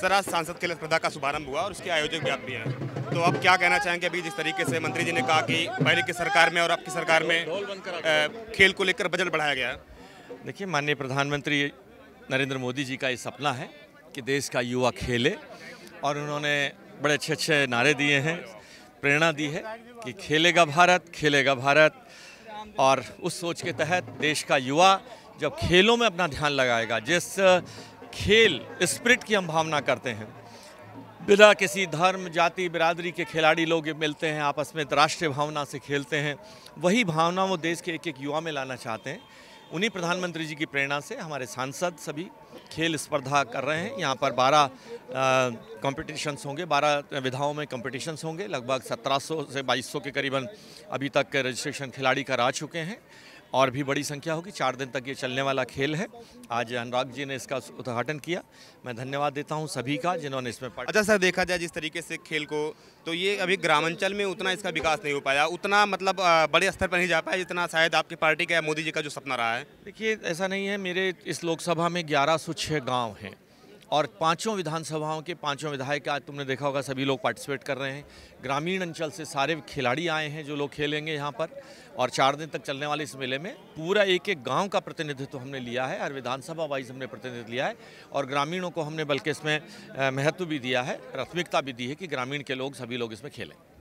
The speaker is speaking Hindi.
सर आज सांसद खेल स्पर्धा का शुभारंभ हुआ और उसके आयोजक भी आप भी हैं तो आप क्या कहना चाहेंगे अभी जिस तरीके से मंत्री जी ने कहा कि पहले की सरकार में और आपकी सरकार में खेल को लेकर बजट बढ़ाया गया देखिए माननीय प्रधानमंत्री नरेंद्र मोदी जी का ये सपना है कि देश का युवा खेले और उन्होंने बड़े अच्छे अच्छे नारे दिए हैं प्रेरणा दी है कि खेलेगा भारत खेलेगा भारत और उस सोच के तहत देश का युवा जब खेलों में अपना ध्यान लगाएगा जिस खेल स्प्रिट की हम भावना करते हैं बिना किसी धर्म जाति बिरादरी के खिलाड़ी लोग मिलते हैं आपस में राष्ट्रीय भावना से खेलते हैं वही भावना वो देश के एक एक युवा में लाना चाहते हैं उन्हीं प्रधानमंत्री जी की प्रेरणा से हमारे सांसद सभी खेल स्पर्धा कर रहे हैं यहाँ पर 12 कॉम्पिटिशन्स होंगे 12 विधाओं में कॉम्पिटिशन्स होंगे लगभग 1700 से 2200 के करीबन अभी तक रजिस्ट्रेशन खिलाड़ी करा चुके हैं और भी बड़ी संख्या होगी चार दिन तक ये चलने वाला खेल है आज अनुराग जी ने इसका उद्घाटन किया मैं धन्यवाद देता हूँ सभी का जिन्होंने इसमें पढ़ा अच्छा सर देखा जाए जिस तरीके से खेल को तो ये अभी ग्रामांचल में उतना इसका विकास नहीं हो पाया उतना मतलब बड़े स्तर पर नहीं जा पाया जितना शायद आपकी पार्टी का मोदी जी का जो सपना रहा है देखिए ऐसा नहीं है मेरे इस लोकसभा में ग्यारह सौ छः गाँव हैं और पांचों विधानसभाओं के पांचों विधायक आज तुमने देखा होगा सभी लोग पार्टिसिपेट कर रहे हैं ग्रामीण अंचल से सारे खिलाड़ी आए हैं जो लोग खेलेंगे यहाँ पर और चार दिन तक चलने वाले इस मेले में पूरा एक एक गांव का प्रतिनिधित्व तो हमने लिया है हर विधानसभा वाइज हमने प्रतिनिधित्व लिया है और ग्रामीणों को हमने बल्कि इसमें महत्व भी दिया है प्राथमिकता भी दी है कि ग्रामीण के लोग सभी लोग इसमें खेलें